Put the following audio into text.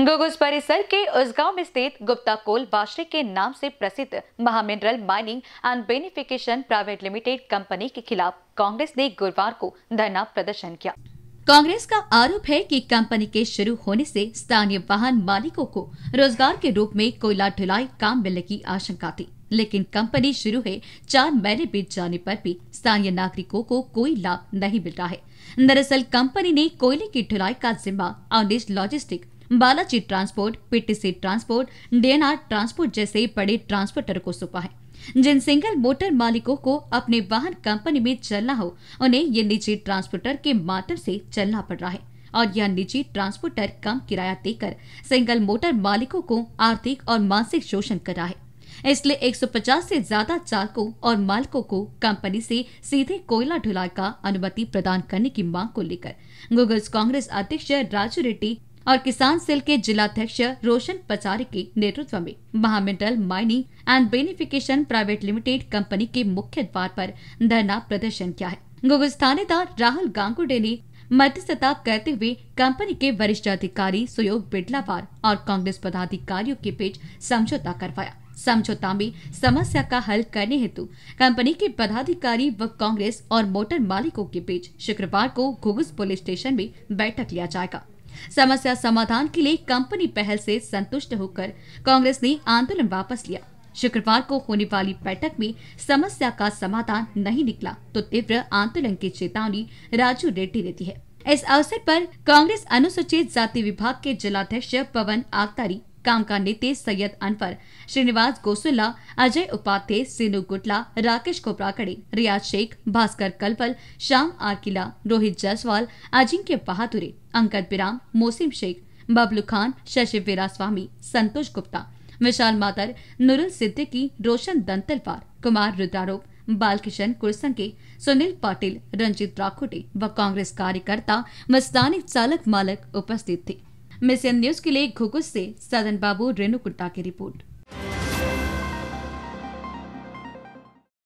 गुगुस परिसर के उस गांव में स्थित गुप्ता कोल बाश्री के नाम से प्रसिद्ध महामिनरल mining and beneficiation private limited company के खिलाफ कांग्रेस ने गुरुवार को धरना प्रदर्शन किया कांग्रेस का आरोप है कि कंपनी के शुरू होने से स्थानीय वाहन मालिकों को रोजगार के रूप में कोयला ढुलाई काम मिलने की आशंका थी लेकिन कंपनी शुरू है चार महीने बीत जाने पर भी स्थानीय नागरिकों को कोई लाभ नहीं मिल रहा है दरअसल कंपनी ने कोयले की ढुलाई का जिम्मा Avnish logistic Balaji transport PTC transport DNR transport जैसे बड़े ट्रांसपोर्टर को सौंपा है जिन सिंगल मोटर मालिकों को अपने वाहन कंपनी में चलना हो उन्हें ये निजी ट्रांसपोर्टर के माध्यम से चलना पड़ रहा है और यह निजी ट्रांसपोर्टर कम किराया देकर सिंगल मोटर मालिकों को आर्थिक और मानसिक शोषण कर रहा है इसलिए 150 से ज्यादा चालकों और मालिकों को कंपनी से सीधे कोयला ढुलाई का अनुमति प्रदान करने की मांग को लेकर गुगल्स कांग्रेस अध्यक्ष राजू रेड्डी और किसान सेल के जिलाध्यक्ष रोशन पचारी के नेतृत्व में महामेंटल mining and beneficiation private limited company के मुख्य द्वार पर धरना प्रदर्शन किया है गुगुज थानेदार राहुल गांगुडे ने मध्यस्थता करते हुए कंपनी के वरिष्ठ अधिकारी सुयोग बिड़लावार और कांग्रेस पदाधिकारियों के बीच समझौता करवाया समझौता में समस्या का हल करने हेतु कंपनी के पदाधिकारी व कांग्रेस और मोटर मालिकों के बीच शुक्रवार को घुगुस पुलिस स्टेशन में बैठक लिया जाएगा समस्या समाधान के लिए कंपनी पहल से संतुष्ट होकर कांग्रेस ने आंदोलन वापस लिया शुक्रवार को होने वाली बैठक में समस्या का समाधान नहीं निकला तो तीव्र आंदोलन की चेतावनी राजू रेड्डी ने दी है इस अवसर पर कांग्रेस अनुसूचित जाति विभाग के जिलाध्यक्ष पवन आगतारी काम का नेते सैयद अनवर श्रीनिवास गोसुल्ला अजय उपाध्याय सीनू गुटला राकेश कोपराकड़े रियाज शेख भास्कर कलपल श्याम आरकिला रोहित जायसवाल अजिंक्य बहादुरे अंकद बिराम मोसिम शेख बबलू खान शशि वीरास्वामी संतोष गुप्ता विशाल मातर नुरुल सिद्दीकी रोशन दंतलवार कुमार रुद्रारोप बालकिशन कुरसंके सुनील पाटिल रंजीत राखोटे व कांग्रेस कार्यकर्ता व स्थानिक चालक मालक उपस्थित थे मिशन न्यूज के लिए घुगुस से सदन बाबू रेणुकुट्टा की रिपोर्ट